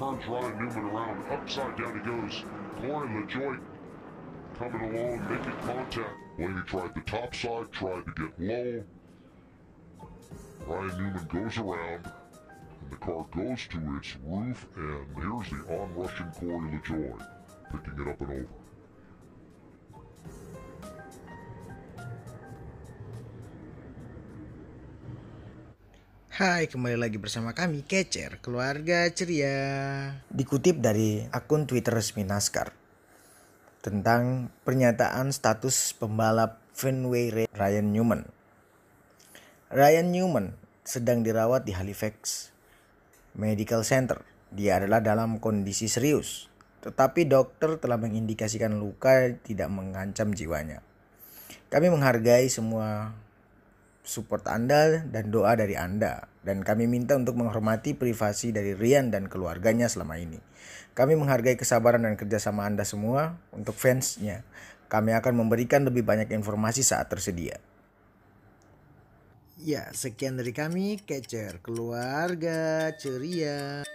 turns Ryan Newman around. Upside down he goes. Corey LaJoy coming along, making contact. he tried the top side, tried to get low. Ryan Newman goes around, and the car goes to its roof, and here's the onrushing Corey LaJoy, picking it up and over. Hai, kembali lagi bersama kami Kecer, keluarga ceria. Dikutip dari akun Twitter resmi NASCAR tentang pernyataan status pembalap Fenway Ryan Newman. Ryan Newman sedang dirawat di Halifax Medical Center. Dia adalah dalam kondisi serius, tetapi dokter telah mengindikasikan luka tidak mengancam jiwanya. Kami menghargai semua support Anda dan doa dari Anda. Dan kami minta untuk menghormati privasi dari Rian dan keluarganya selama ini. Kami menghargai kesabaran dan kerjasama Anda semua untuk fansnya. Kami akan memberikan lebih banyak informasi saat tersedia. Ya, sekian dari kami, Catcher Keluarga Ceria.